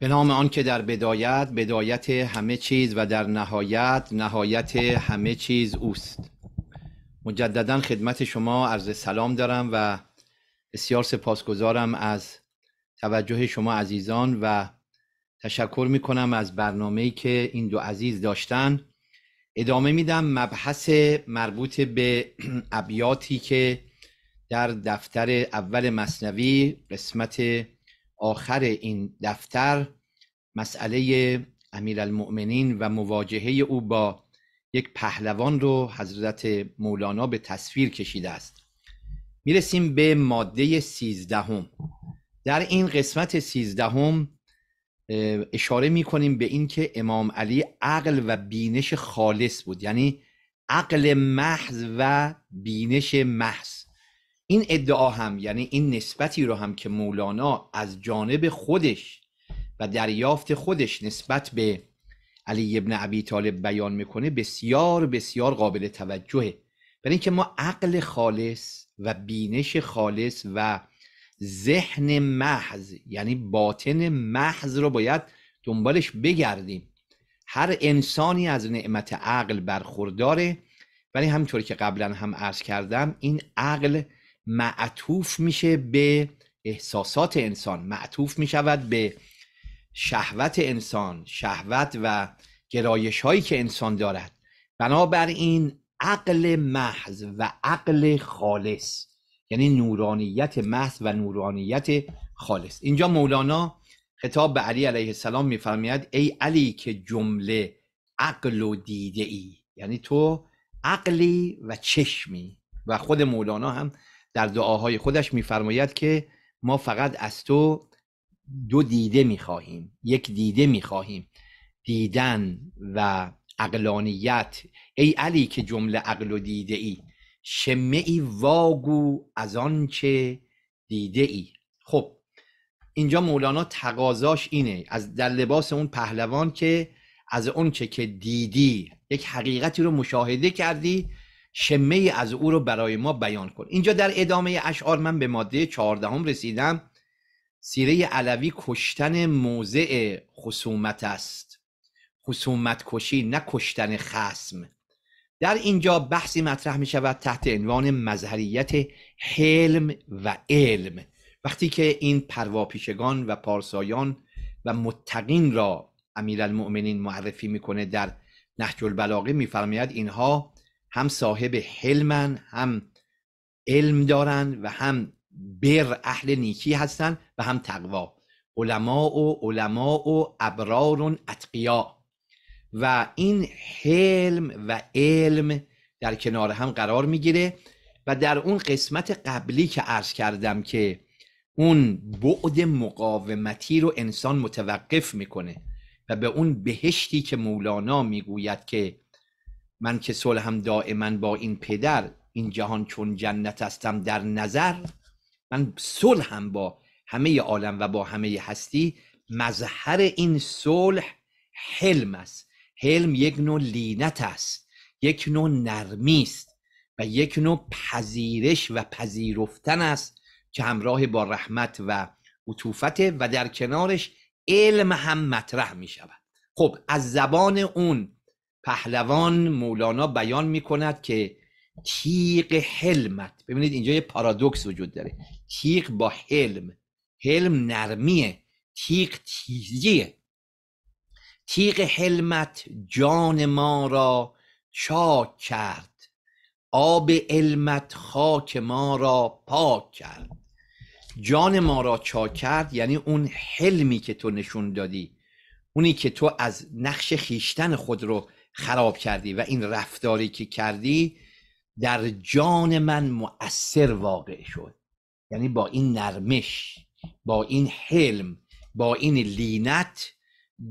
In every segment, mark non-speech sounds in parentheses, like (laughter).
به نام آن که در بدایت بدایت همه چیز و در نهایت نهایت همه چیز اوست مجددا خدمت شما عرض سلام دارم و بسیار سپاسگزارم از توجه شما عزیزان و تشکر می کنم از برنامه که این دو عزیز داشتن ادامه میدم مبحث مربوط به (clears throat) ابیاتی که در دفتر اول مصنوی قسمت آخر این دفتر مسئله امیرالمؤمنین و مواجهه او با یک پهلوان رو حضرت مولانا به تصویر کشیده است میرسیم به ماده سیزدهم در این قسمت سیزدهم اشاره میکنیم به اینکه امام علی عقل و بینش خالص بود یعنی عقل محض و بینش محض این ادعا هم یعنی این نسبتی رو هم که مولانا از جانب خودش و دریافت خودش نسبت به علی ابن ابی طالب بیان میکنه بسیار بسیار قابل توجهه برای اینکه ما عقل خالص و بینش خالص و ذهن محض یعنی باطن محض رو باید دنبالش بگردیم هر انسانی از نعمت عقل برخورداره ولی همینطور که قبلا هم عرض کردم این عقل معطوف میشه به احساسات انسان معطوف میشود به شهوت انسان شهوت و گرایش هایی که انسان دارد بنابراین عقل محض و عقل خالص یعنی نورانیت محض و نورانیت خالص اینجا مولانا خطاب به علی علیه السلام میفرماید ای علی که جمله عقل و دیده ای یعنی تو عقلی و چشمی و خود مولانا هم در دعاهای خودش میفرماید که ما فقط از تو دو دیده میخواهیم یک دیده میخواهیم دیدن و اقلانیت ای علی که جمله عقل و دیده ای شمه ای واگو از آنچه دیده ای خب اینجا مولانا تقاضاش اینه از در لباس اون پهلوان که از اونچه که دیدی یک حقیقتی رو مشاهده کردی شمه از او رو برای ما بیان کن اینجا در ادامه اشعار من به ماده چهاردهم رسیدم سیره علوی کشتن موضع خصومت است خصومت کشی نه کشتن خسم در اینجا بحثی مطرح می شود تحت عنوان مظهریت حلم و علم وقتی که این پرواپیشگان و پارسایان و متقین را امیرالمؤمنین معرفی میکنه در نهج البلاغه میفرماید اینها هم صاحب حلمن هم علم دارند و هم بر اهل نیکی هستن و هم تقوا علما و علما و ابرار اتقیا و این حلم و علم در کنار هم قرار میگیره و در اون قسمت قبلی که عرض کردم که اون بعد مقاومتی رو انسان متوقف میکنه و به اون بهشتی که مولانا میگوید که من که صلحم دائما با این پدر این جهان چون جنت هستم در نظر من صلح هم با همه عالم و با همه هستی مظهر این صلح حلم است حلم یک نوع لینت است یک نوع نرمی است و یک نوع پذیرش و پذیرفتن است که همراه با رحمت و عطوفت و در کنارش علم هم مطرح می شود خب از زبان اون پهلوان مولانا بیان می کند که تیغ حلمت ببینید اینجا یه پارادوکس وجود داره تیغ با حلم حلم نرمیه تیغ تیزیه تیغ حلمت جان ما را چاک کرد آب علمت خاک ما را پاک کرد جان ما را چاک کرد یعنی اون حلمی که تو نشون دادی اونی که تو از نقش خیشتن خود رو خراب کردی و این رفتاری که کردی در جان من مؤثر واقع شد یعنی با این نرمش با این حلم با این لینت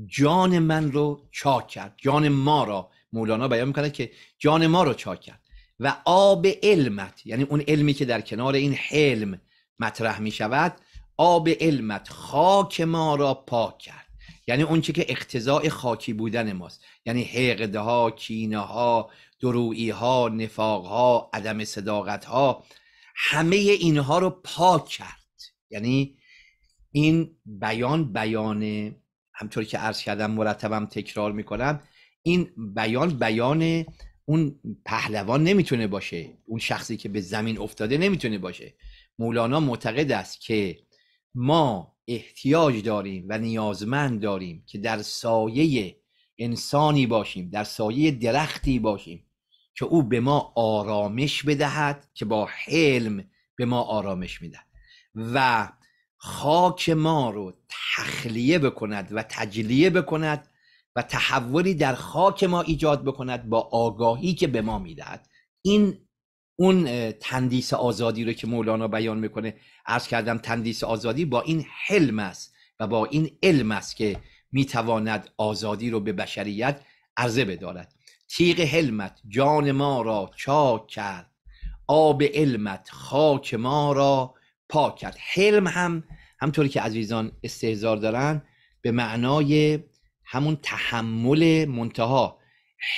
جان من رو چاک کرد جان ما را مولانا بیان میکنه که جان ما رو چا کرد و آب علمت یعنی اون علمی که در کنار این حلم مطرح می شود آب علمت خاک ما را پاک کرد یعنی اون که اقتضاع خاکی بودن ماست یعنی حقده ها کینه ها درویی ها نفاق ها عدم صداقت ها همه اینها رو پاک کرد یعنی این بیان بیان همطور که عرض کردم مرتبم تکرار میکنم این بیان بیان اون پهلوان نمیتونه باشه اون شخصی که به زمین افتاده نمیتونه باشه مولانا معتقد است که ما احتیاج داریم و نیازمند داریم که در سایه انسانی باشیم در سایه درختی باشیم که او به ما آرامش بدهد که با حلم به ما آرامش میده و خاک ما رو تخلیه بکند و تجلیه بکند و تحولی در خاک ما ایجاد بکند با آگاهی که به ما میدهد این اون تندیس آزادی رو که مولانا بیان میکنه عرض کردم تندیس آزادی با این حلم است و با این علم است که میتواند آزادی رو به بشریت عرضه بدارد تیغ حلمت جان ما را چاک کرد آب علمت خاک ما را پاک کرد حلم هم همطوری که عزیزان استهزار دارن به معنای همون تحمل منتها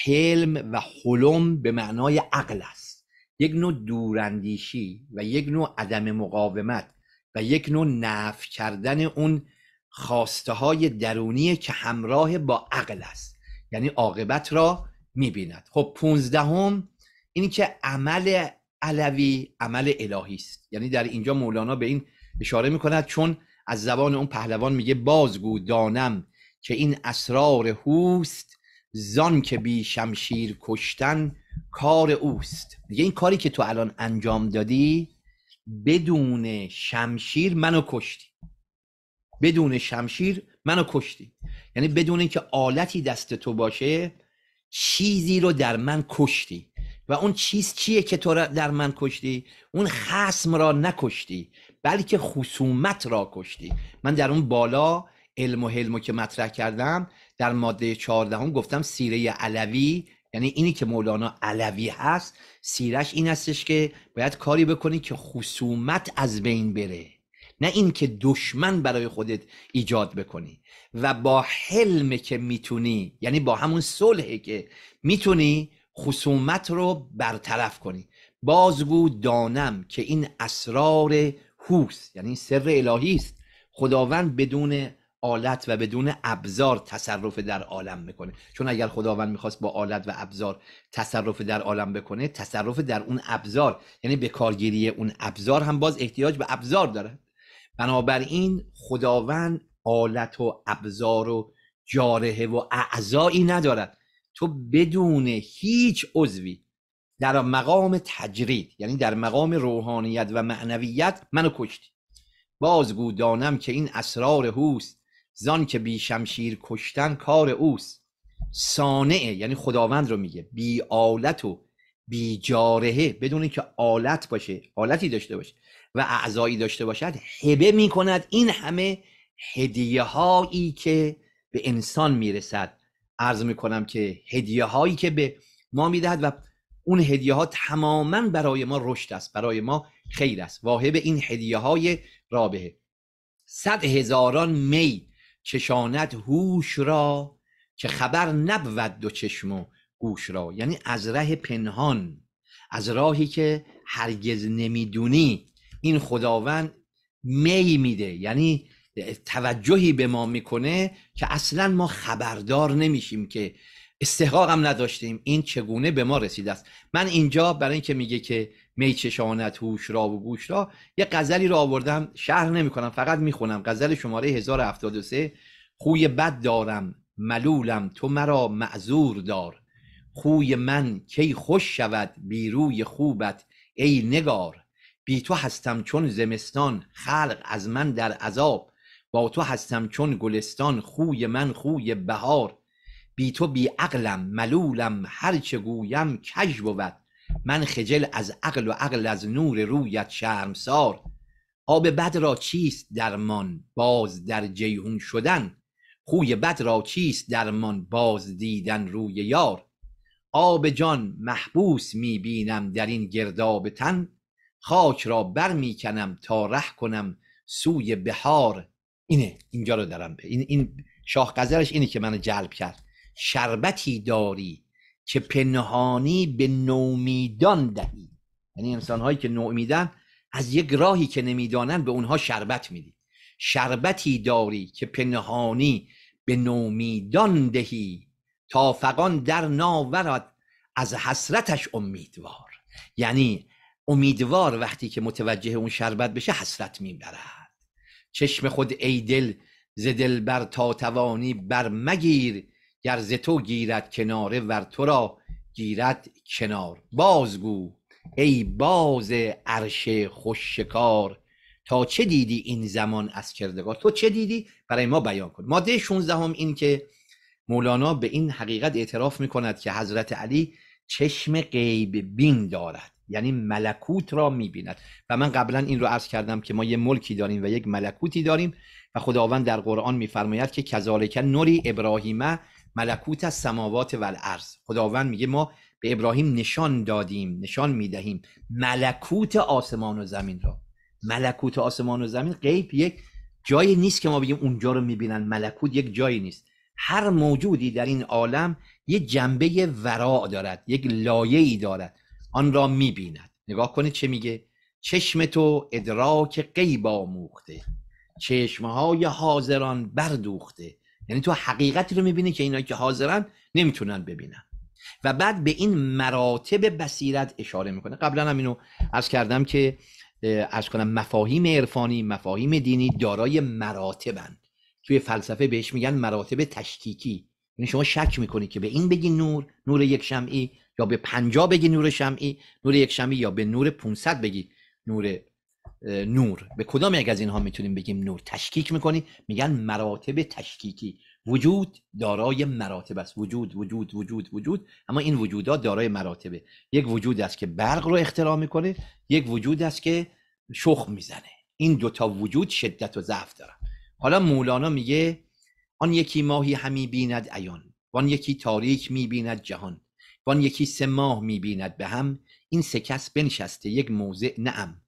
حلم و حلم به معنای عقل است یک نوع دوراندیشی و یک نوع عدم مقاومت و یک نوع نف کردن اون خواسته های درونی که همراه با عقل است یعنی عاقبت را میبیند خب پونزدهم اینی که عمل علوی عمل الهی است یعنی در اینجا مولانا به این اشاره میکند چون از زبان اون پهلوان میگه بازگو دانم که این اسرار هوست زان که بی شمشیر کشتن کار اوست میگه این کاری که تو الان انجام دادی بدون شمشیر منو کشتی بدون شمشیر منو کشتی یعنی بدون اینکه آلتی دست تو باشه چیزی رو در من کشتی و اون چیز چیه که تو در من کشتی اون خسم را نکشتی بلکه خصومت را کشتی من در اون بالا علم و حلمو که مطرح کردم در ماده چهاردهم گفتم سیره علوی یعنی اینی که مولانا علوی هست سیرش این هستش که باید کاری بکنی که خصومت از بین بره نه اینکه دشمن برای خودت ایجاد بکنی و با حلم که میتونی یعنی با همون صلحی که میتونی خصومت رو برطرف کنی بازگو دانم که این اسرار هوست یعنی سر الهی است خداوند بدون آلت و بدون ابزار تصرف در عالم میکنه چون اگر خداوند میخواست با آلت و ابزار تصرف در عالم بکنه تصرف در اون ابزار یعنی به کارگیری اون ابزار هم باز احتیاج به ابزار داره بنابراین خداوند آلت و ابزار و جاره و اعضایی ندارد تو بدون هیچ عضوی در مقام تجرید یعنی در مقام روحانیت و معنویت منو کشتی بازگو دانم که این اسرار هوست زان که بی شمشیر کشتن کار اوست سانعه یعنی خداوند رو میگه بی آلت و بیجارهه بدون که آلت باشه آلتی داشته باشه و اعضایی داشته باشد هبه می کند این همه هدیه هایی که به انسان میرسد عرض می کنم که هدیه هایی که به ما میدهد و اون هدیه ها تماما برای ما رشد است برای ما خیر است واهب این هدیه های رابهه صد هزاران می چشانت هوش را که خبر نبود دو چشمو گوش را یعنی از ره پنهان از راهی که هرگز نمیدونی این خداوند می میده یعنی توجهی به ما میکنه که اصلا ما خبردار نمیشیم که استحقاقم نداشتیم این چگونه به ما رسیده است من اینجا برای اینکه میگه که می چشانت هوش را و گوش را یه غزلی را آوردم شهر نمیکنم فقط میخونم غزل شماره 1073 خوی بد دارم ملولم تو مرا معذور دار خوی من کی خوش شود بیروی خوبت ای نگار بی تو هستم چون زمستان خلق از من در عذاب با تو هستم چون گلستان خوی من خوی بهار بی تو بی عقلم ملولم هر چه گویم کج بود من خجل از عقل و عقل از نور رویت شرمسار آب بد را چیست درمان باز در جیهون شدن خوی بد را چیست درمان باز دیدن روی یار آب جان محبوس می بینم در این گرداب تن خاک را بر می کنم تا ره کنم سوی بهار اینه اینجا رو دارم این, این شاه قذرش اینه که من جلب کرد شربتی داری که پنهانی به نومیدان دهی یعنی انسان هایی که نومیدن از یک راهی که نمیدانن به اونها شربت میدی شربتی داری که پنهانی به نومیدان دهی تا در ناورد از حسرتش امیدوار یعنی امیدوار وقتی که متوجه اون شربت بشه حسرت میبرد چشم خود ای دل ز دل بر تا توانی بر مگیر گر ز تو گیرد کناره ور تو را گیرد کنار بازگو ای باز عرش خوش شکار تا چه دیدی این زمان از کردگار تو چه دیدی برای ما بیان کن ماده 16 هم این که مولانا به این حقیقت اعتراف می کند که حضرت علی چشم غیب بین دارد یعنی ملکوت را می بیند و من قبلا این رو عرض کردم که ما یه ملکی داریم و یک ملکوتی داریم و خداوند در قرآن میفرماید که کذالک نوری ابراهیمه ملکوت از سماوات خداوند میگه ما به ابراهیم نشان دادیم نشان میدهیم ملکوت آسمان و زمین را ملکوت آسمان و زمین غیب یک جایی نیست که ما بگیم اونجا رو میبینن ملکوت یک جایی نیست هر موجودی در این عالم یه جنبه وراع دارد یک ای دارد آن را میبیند نگاه کنید چه میگه چشم تو ادراک غیب آموخته چشمهای حاضران بردوخته یعنی تو حقیقتی رو میبینی که اینا که حاضرن نمیتونن ببینن و بعد به این مراتب بصیرت اشاره میکنه قبلا هم اینو عرض کردم که از کنم مفاهیم عرفانی مفاهیم دینی دارای مراتبند توی فلسفه بهش میگن مراتب تشکیکی یعنی شما شک میکنی که به این بگی نور نور یک شمعی یا به پنجا بگی نور شمعی نور یک شمعی یا به نور 500 بگی نور نور به کدام یک از اینها میتونیم بگیم نور تشکیک میکنی میگن مراتب تشکیکی وجود دارای مراتب است وجود وجود وجود وجود اما این وجودها دارای مراتبه یک وجود است که برق رو اختراع میکنه یک وجود است که شخ میزنه این دوتا وجود شدت و ضعف دارن حالا مولانا میگه آن یکی ماهی همی بیند و وان یکی تاریک میبیند جهان آن یکی سه ماه میبیند به هم این سه کس بنشسته یک موضع نعم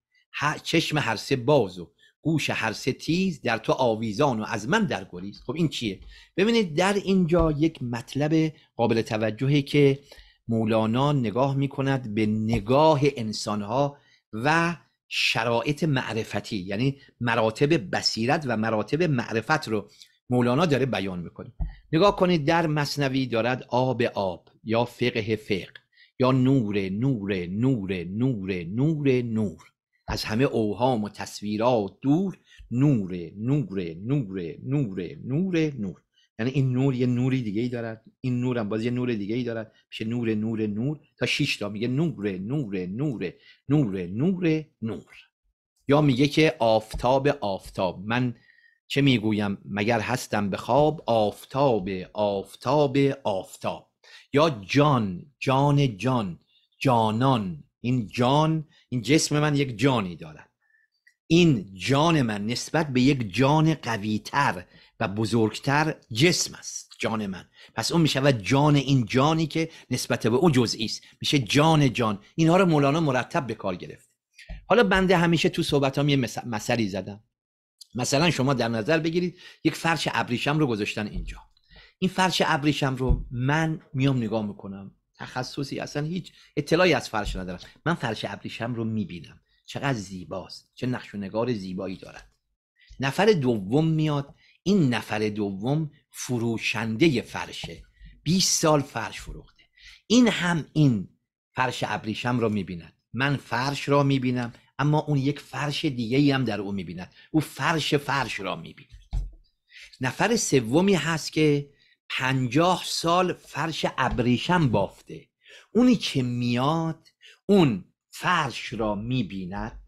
چشم هر سه باز و گوش هر سه تیز در تو آویزان و از من در گریز خب این چیه ببینید در اینجا یک مطلب قابل توجهی که مولانا نگاه میکند به نگاه انسانها و شرایط معرفتی یعنی مراتب بصیرت و مراتب معرفت رو مولانا داره بیان میکنه نگاه کنید در مصنوی دارد آب آب یا فقه فقه یا نور نور نور نور نور نور از همه اوهام و تصویرات دور نور نور نور نور نور نور یعنی این نور یه نوری دیگه ای دارد این نورم باز یه نور دیگه ای دارد میشه نور نور نور تا شیش تا میگه نور نور نور نور نور نور یا میگه که آفتاب آفتاب من چه میگویم مگر هستم به خواب آفتاب آفتاب آفتاب یا جان جان جان جانان این جان این جسم من یک جانی دارد این جان من نسبت به یک جان قویتر و بزرگتر جسم است جان من پس اون میشود جان این جانی که نسبت به او جزئی است میشه جان جان اینها رو مولانا مرتب به کار گرفت حالا بنده همیشه تو صحبت هم یه مثلی زدم مثلا شما در نظر بگیرید یک فرش ابریشم رو گذاشتن اینجا این فرش ابریشم رو من میام نگاه میکنم تخصصی اصلا هیچ اطلاعی از فرش ندارم من فرش ابریشم رو میبینم چقدر زیباست چه نقش و نگار زیبایی دارد نفر دوم میاد این نفر دوم فروشنده فرشه 20 سال فرش فروخته این هم این فرش ابریشم را میبیند من فرش را میبینم اما اون یک فرش دیگه ای هم در او میبیند او فرش فرش را میبیند نفر سومی هست که پنجاه سال فرش ابریشم بافته اونی که میاد اون فرش را میبیند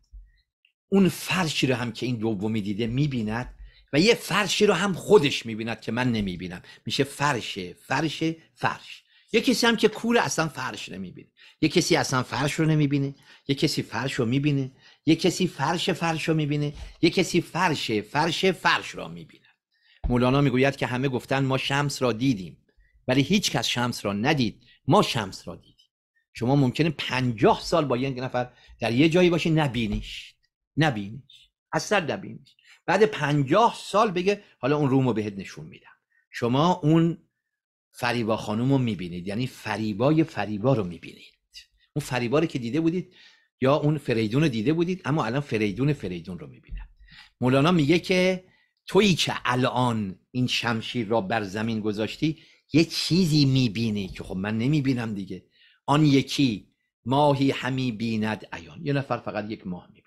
اون فرشی رو هم که این دومی دیده میبیند و یه فرشی رو هم خودش میبیند که من نمیبینم میشه فرش فرش فرش یه کسی هم که کور اصلا فرش نمیبینه یه کسی اصلا فرش رو نمیبینه یه کسی فرش رو میبینه یه کسی فرش فرش رو میبینه یه کسی فرش فرش فرش را میبینه مولانا میگوید که همه گفتن ما شمس را دیدیم ولی هیچ کس شمس را ندید ما شمس را دیدیم شما ممکنه پنجاه سال با یک نفر در یه جایی باشی نبینیش نبینیش اصلا نبینیش بعد پنجاه سال بگه حالا اون رومو بهت نشون میدم شما اون فریبا خانم رو میبینید یعنی فریبای فریبا رو میبینید اون فریبا رو که دیده بودید یا اون فریدون رو دیده بودید اما الان فریدون فریدون رو میبینم مولانا میگه که تویی که الان این شمشیر را بر زمین گذاشتی یه چیزی میبینی که خب من نمیبینم دیگه آن یکی ماهی همی بیند ایان یه نفر فقط یک ماه میبیند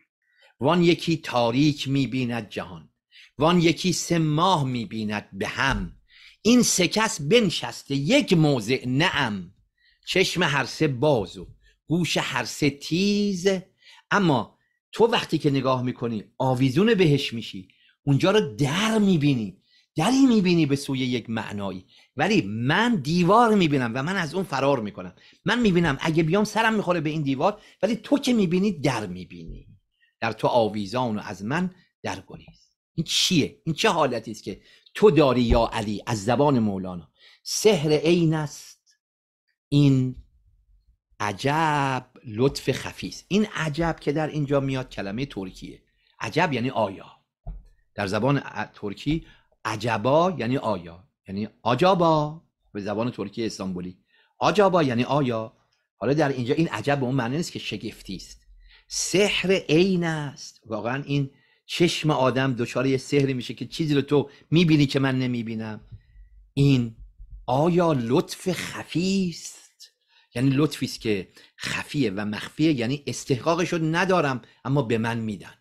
وان یکی تاریک میبیند جهان وان یکی سه ماه میبیند به هم این سه کس بنشسته یک موضع نعم چشم هر سه باز و گوش هر سه تیز اما تو وقتی که نگاه میکنی آویزون بهش میشی اونجا رو در میبینی دری میبینی به سوی یک معنایی ولی من دیوار میبینم و من از اون فرار میکنم من میبینم اگه بیام سرم میخوره به این دیوار ولی تو که میبینی در میبینی در تو آویزان و از من در گریز این چیه این چه حالتی است که تو داری یا علی از زبان مولانا سحر عین است این عجب لطف خفی این عجب که در اینجا میاد کلمه ترکیه عجب یعنی آیا در زبان ترکی عجبا یعنی آیا یعنی آجابا به زبان ترکی استانبولی آجابا یعنی آیا حالا در اینجا این عجب به اون معنی نیست که شگفتی است سحر عین است واقعا این چشم آدم دچار یه سحری میشه که چیزی رو تو میبینی که من نمیبینم این آیا لطف خفی است یعنی لطفی است که خفیه و مخفیه یعنی استحقاقش رو ندارم اما به من میدن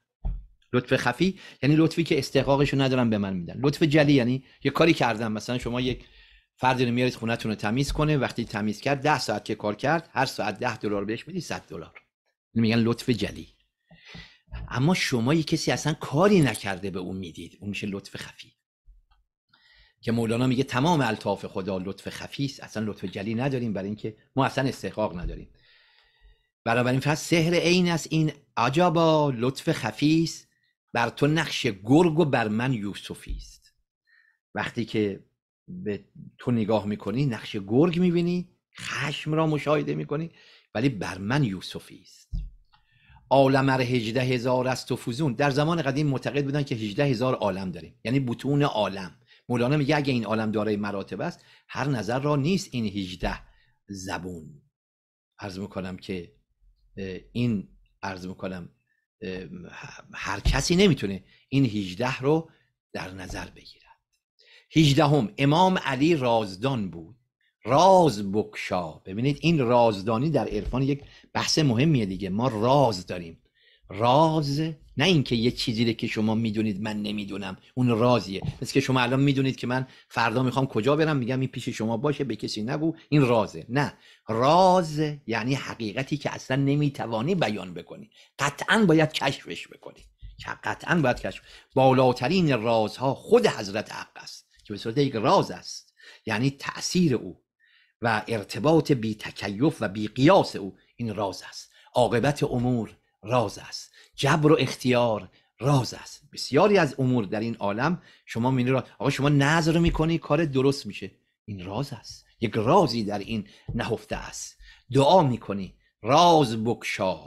لطف خفی یعنی لطفی که استحقاقش رو ندارن به من میدن لطف جلی یعنی یه کاری کردم مثلا شما یک فردی رو میارید خونتون رو تمیز کنه وقتی تمیز کرد ده ساعت که کار کرد هر ساعت ده دلار بهش میدی 100 دلار یعنی میگن لطف جلی اما شما یه کسی اصلا کاری نکرده به اون میدید اون میشه لطف خفی که مولانا میگه تمام الطاف خدا لطف خفی است اصلا لطف جلی نداریم برای اینکه ما اصلا استحقاق نداریم بنابراین فقط سحر عین است این عجبا لطف خفی بر تو نقش گرگ و بر من یوسفی است وقتی که به تو نگاه میکنی نقش گرگ میبینی خشم را مشاهده میکنی ولی بر من یوسفی است عالم ار هجده هزار است و فوزون در زمان قدیم معتقد بودن که هجده هزار عالم داریم یعنی بتون عالم مولانا میگه اگه این عالم دارای مراتب است هر نظر را نیست این هجده زبون عرض میکنم که این عرض میکنم هر کسی نمیتونه این 18 رو در نظر بگیرد 18 هم امام علی رازدان بود راز بکشا ببینید این رازدانی در عرفان یک بحث مهمیه دیگه ما راز داریم راز نه اینکه یه چیزی که شما میدونید من نمیدونم اون رازیه مثل که شما الان میدونید که من فردا میخوام کجا برم میگم این پیش شما باشه به کسی نگو این رازه نه راز یعنی حقیقتی که اصلا نمیتوانی بیان بکنی قطعا باید کشفش بکنی قطعا باید کشف بالاترین رازها خود حضرت حق است که به صورت یک راز است یعنی تاثیر او و ارتباط بی تکیف و بی قیاس او این راز است عاقبت امور راز است جبر و اختیار راز است بسیاری از امور در این عالم شما مینی را... آقا شما نظر میکنی کار درست میشه این راز است یک رازی در این نهفته است دعا میکنی راز بکشا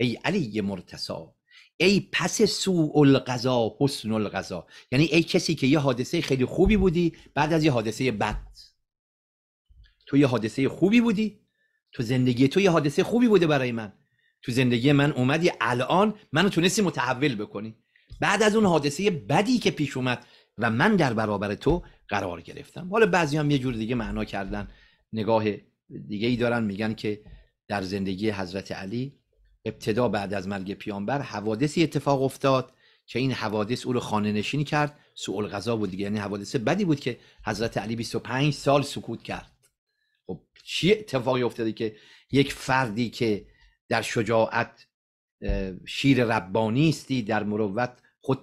ای علی مرتسا ای پس سوء القضا حسن القضا یعنی ای کسی که یه حادثه خیلی خوبی بودی بعد از یه حادثه بد تو یه حادثه خوبی بودی تو زندگی تو یه حادثه خوبی بوده برای من تو زندگی من اومدی الان منو تونستی متحول بکنی بعد از اون حادثه بدی که پیش اومد و من در برابر تو قرار گرفتم حالا بعضی هم یه جور دیگه معنا کردن نگاه دیگه ای دارن میگن که در زندگی حضرت علی ابتدا بعد از مرگ پیامبر حوادثی اتفاق افتاد که این حوادث او رو خانه نشینی کرد سوء غذا بود دیگه یعنی حوادث بدی بود که حضرت علی 25 سال سکوت کرد خب چی اتفاقی افتاده که یک فردی که در شجاعت شیر ربانی استی در مروت خود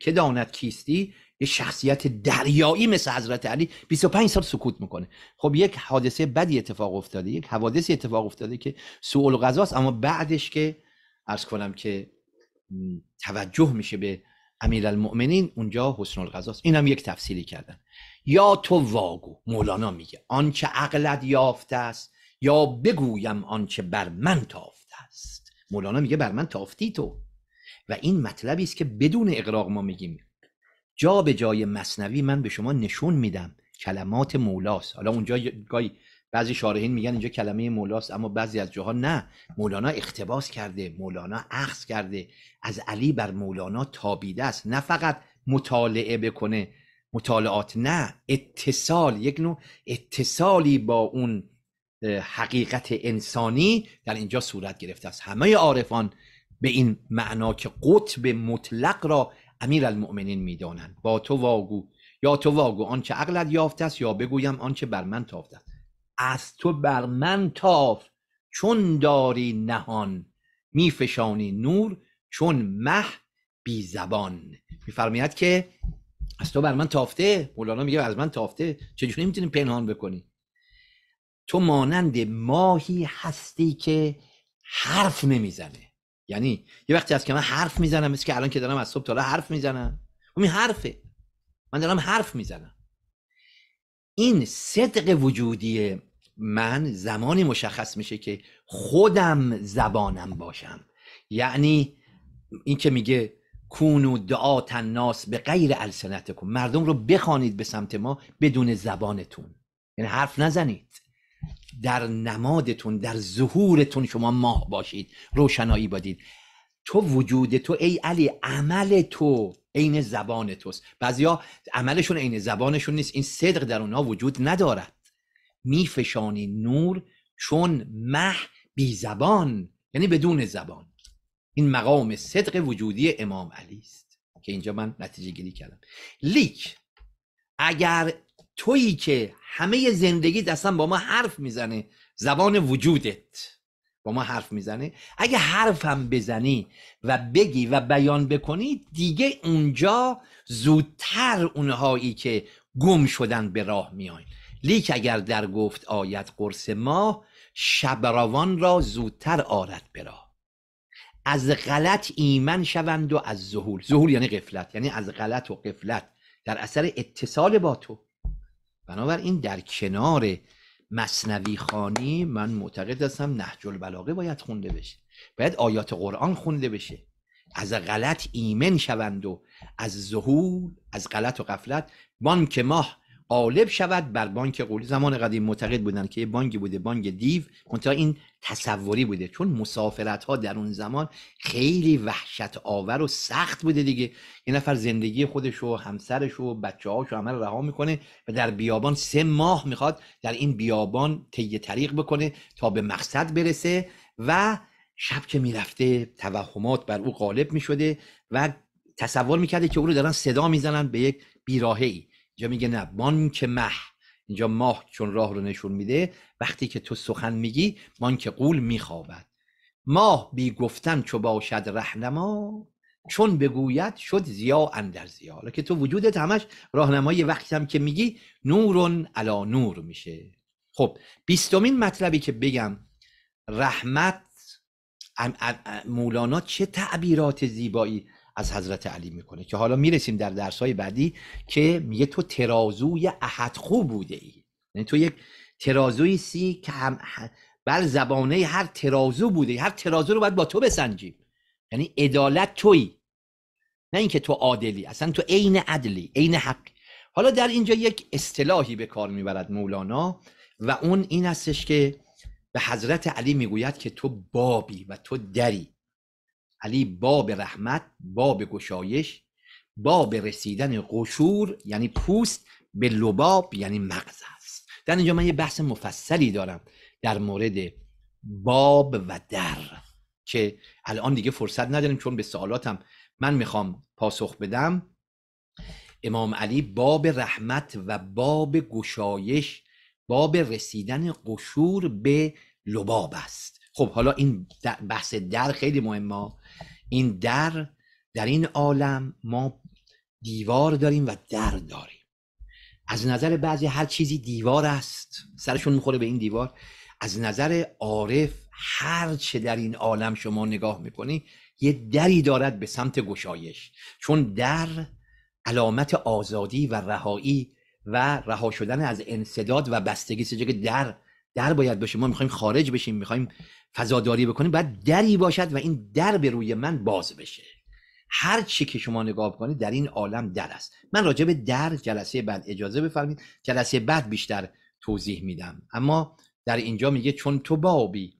که داند کیستی یه شخصیت دریایی مثل حضرت علی 25 سال سکوت میکنه خب یک حادثه بدی اتفاق افتاده یک حوادثی اتفاق افتاده که سوء است اما بعدش که ارز کنم که توجه میشه به امیرالمؤمنین اونجا حسن القضاست این هم یک تفسیری کردن یا تو واگو مولانا میگه آنچه عقلت یافته است یا بگویم آنچه بر من تافته است مولانا میگه بر من تافتی تو و این مطلبی است که بدون اقراق ما میگیم جا به جای مصنوی من به شما نشون میدم کلمات مولاست حالا اونجا گاهی بعضی شارحین میگن اینجا کلمه مولاست اما بعضی از جاها نه مولانا اختباس کرده مولانا عکس کرده از علی بر مولانا تابیده است نه فقط مطالعه بکنه مطالعات نه اتصال یک نوع اتصالی با اون حقیقت انسانی در اینجا صورت گرفته است همه عارفان به این معنا که قطب مطلق را امیر المؤمنین میدانند با تو واگو یا تو واگو آنچه عقلت یافته است یا بگویم آنچه بر من تافته است از تو بر من تاف چون داری نهان میفشانی نور چون مه بی زبان میفرماید که از تو بر من تافته مولانا میگه از من تافته چجوری میتونیم پنهان بکنی تو مانند ماهی هستی که حرف نمیزنه یعنی یه وقتی از که من حرف میزنم مثل که الان که دارم از صبح تا حرف میزنم خب اون حرفه من دارم حرف میزنم این صدق وجودی من زمانی مشخص میشه که خودم زبانم باشم یعنی این که میگه کونو دعات ناس به غیر کن مردم رو بخوانید به سمت ما بدون زبانتون یعنی حرف نزنید در نمادتون در ظهورتون شما ماه باشید روشنایی بادید تو وجود تو ای علی عمل تو عین زبان توست بعضیا عملشون عین زبانشون نیست این صدق در اونها وجود ندارد میفشانی نور چون مه بی زبان یعنی بدون زبان این مقام صدق وجودی امام علی است که اینجا من نتیجه گیری کردم لیک اگر تویی که همه زندگی اصلا با ما حرف میزنه زبان وجودت با ما حرف میزنه اگه حرف هم بزنی و بگی و بیان بکنی دیگه اونجا زودتر اونهایی که گم شدن به راه میاین لیک اگر در گفت آیت قرص ما شبراوان را زودتر آرد به راه از غلط ایمن شوند و از ظهور ظهور یعنی قفلت یعنی از غلط و قفلت در اثر اتصال با تو بنابراین در کنار مصنوی خانی من معتقد هستم نهج البلاغه باید خونده بشه باید آیات قرآن خونده بشه از غلط ایمن شوند و از ظهور از غلط و غفلت بان که ماه غالب شود بر بانک قولی زمان قدیم معتقد بودند که یه بانگی بوده بانک دیو منتها این تصوری بوده چون مسافرت ها در اون زمان خیلی وحشت آور و سخت بوده دیگه یه نفر زندگی خودش و همسرش و بچه هاش و رها میکنه و در بیابان سه ماه میخواد در این بیابان طی طریق بکنه تا به مقصد برسه و شب که میرفته توهمات بر او غالب میشده و تصور میکرده که او رو دارن صدا میزنن به یک بیراهه‌ای. اینجا میگه نه بانک مح، اینجا ماه چون راه رو نشون میده وقتی که تو سخن میگی بانک قول میخوابد ماه بی گفتن چو باشد رهنما چون بگوید شد زیا اندر زیا حالا که تو وجودت همش راهنمایی وقتی هم که میگی نورن علا نور میشه خب بیستمین مطلبی که بگم رحمت مولانا چه تعبیرات زیبایی از حضرت علی میکنه که حالا میرسیم در درس های بعدی که میگه تو ترازوی احد خوب بوده ای یعنی تو یک ترازوی سی که هم بر زبانه هر ترازو بوده ای. هر ترازو رو باید با تو بسنجیم یعنی عدالت توی نه اینکه تو عادلی اصلا تو عین عدلی عین حق حالا در اینجا یک اصطلاحی به کار میبرد مولانا و اون این استش که به حضرت علی میگوید که تو بابی و تو دری علی باب رحمت باب گشایش باب رسیدن قشور یعنی پوست به لباب یعنی مغز است در اینجا من یه بحث مفصلی دارم در مورد باب و در که الان دیگه فرصت نداریم چون به سوالاتم من میخوام پاسخ بدم امام علی باب رحمت و باب گشایش باب رسیدن قشور به لباب است خب حالا این بحث در خیلی مهمه این در در این عالم ما دیوار داریم و در داریم از نظر بعضی هر چیزی دیوار است سرشون میخوره به این دیوار از نظر عارف هر چه در این عالم شما نگاه میکنی یه دری دارد به سمت گشایش چون در علامت آزادی و رهایی و رها شدن از انصداد و بستگی سجا که در در باید باشه ما میخوایم خارج بشیم میخوایم فضاداری بکنیم باید دری باشد و این در به روی من باز بشه هر چی که شما نگاه کنید در این عالم در است من راجع به در جلسه بعد اجازه بفرمید جلسه بعد بیشتر توضیح میدم اما در اینجا میگه چون تو بابی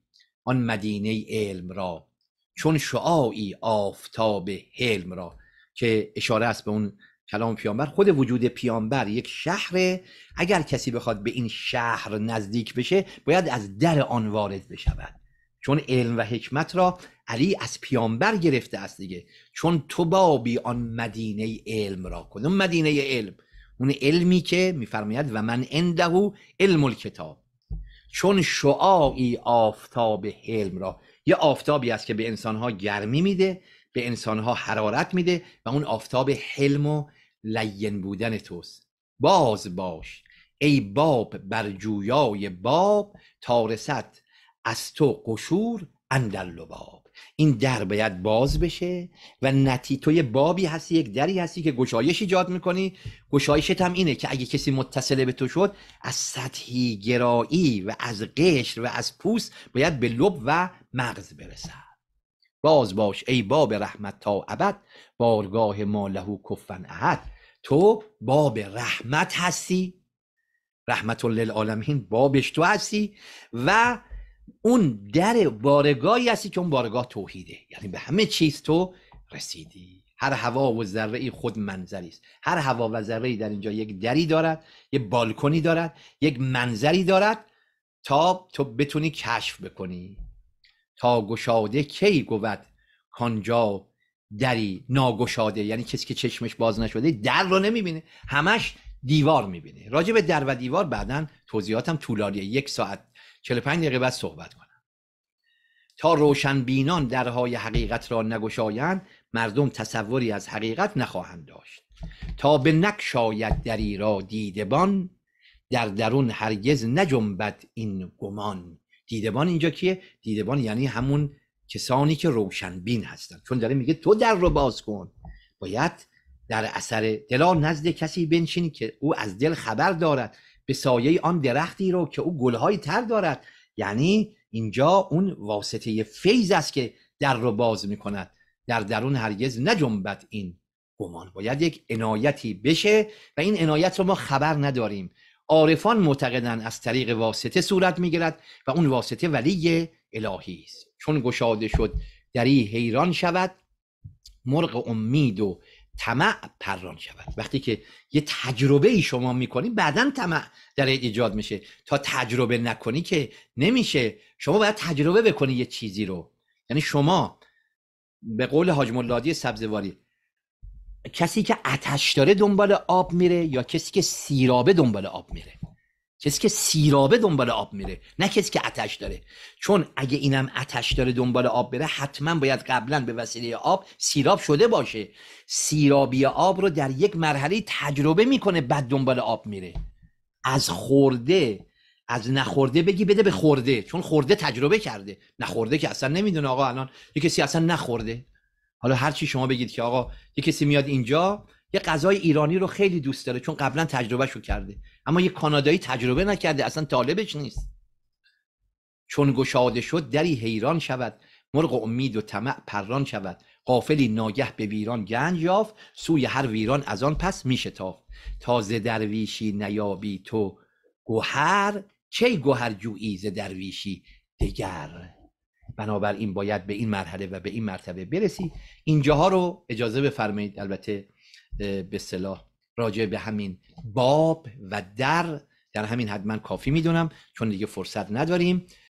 آن مدینه علم را چون شعاعی آفتاب حلم را که اشاره است به اون کلام پیامبر خود وجود پیامبر یک شهره اگر کسی بخواد به این شهر نزدیک بشه باید از در آن وارد بشود چون علم و حکمت را علی از پیامبر گرفته است دیگه چون تو بابی آن مدینه علم را کن مدینه علم اون علمی که میفرماید و من عنده علم الکتاب چون شعاعی آفتاب علم را یه آفتابی است که به انسانها گرمی میده به انسانها حرارت میده و اون آفتاب حلم و لین بودن توست باز باش ای باب بر جویای باب تارست از تو قشور اندر لباب این در باید باز بشه و نتی یه بابی هستی یک دری هستی که گشایش ایجاد میکنی گشایشت هم اینه که اگه کسی متصل به تو شد از سطحی گرایی و از قشر و از پوست باید به لب و مغز برسد باز باش ای باب رحمت تا ابد بارگاه ما لهو کفن احد تو باب رحمت هستی رحمت للعالمین بابش تو هستی و اون در بارگاهی هستی که اون بارگاه توحیده یعنی به همه چیز تو رسیدی هر هوا و ذره خود منظری است هر هوا و ذره در اینجا یک دری دارد یک بالکنی دارد یک منظری دارد تا تو بتونی کشف بکنی تا گشاده کی گود کانجا دری ناگشاده یعنی کسی که چشمش باز نشده در رو نمیبینه همش دیوار میبینه راجع به در و دیوار بعدا توضیحاتم طولانیه یک ساعت 45 دقیقه بعد صحبت کنم تا بینان درهای حقیقت را نگشایند مردم تصوری از حقیقت نخواهند داشت تا به نکشاید دری را دیدبان در درون هرگز نجنبد این گمان دیدبان اینجا کیه دیدبان یعنی همون کسانی که بین هستند چون داره میگه تو در رو باز کن باید در اثر دلا نزد کسی بنشینی که او از دل خبر دارد به سایه آن درختی رو که او گلهای تر دارد یعنی اینجا اون واسطه فیض است که در رو باز میکند در درون هرگز نجنبت این گمان باید یک عنایتی بشه و این عنایت رو ما خبر نداریم عارفان معتقدن از طریق واسطه صورت میگیرد و اون واسطه ولی الهی است چون گشاده شد دری حیران شود مرغ امید و طمع پران شود وقتی که یه تجربه ای شما میکنی بعدا طمع در ایجاد میشه تا تجربه نکنی که نمیشه شما باید تجربه بکنی یه چیزی رو یعنی شما به قول حاج مولادی سبزواری کسی که آتش داره دنبال آب میره یا کسی که سیرابه دنبال آب میره کسی که سیرابه دنبال آب میره نه کسی که آتش داره چون اگه اینم آتش داره دنبال آب بره حتما باید قبلا به وسیله آب سیراب شده باشه سیرابی آب رو در یک مرحله تجربه میکنه بعد دنبال آب میره از خورده از نخورده بگی بده به خورده چون خورده تجربه کرده نخورده که اصلا نمیدونه آقا الان یه کسی اصلا نخورده حالا هر چی شما بگید که آقا یه کسی میاد اینجا یه غذای ایرانی رو خیلی دوست داره چون قبلا رو کرده اما یه کانادایی تجربه نکرده اصلا طالبش نیست چون گشاده شد دری حیران شود مرغ امید و طمع پران شود قافلی ناگه به ویران گنج یافت سوی هر ویران از آن پس میشه تا تازه درویشی نیابی تو گوهر چه گوهر جویی ز درویشی دگر بنابراین باید به این مرحله و به این مرتبه برسی اینجاها رو اجازه بفرمایید البته به صلاح راجع به همین باب و در در همین حد من کافی میدونم چون دیگه فرصت نداریم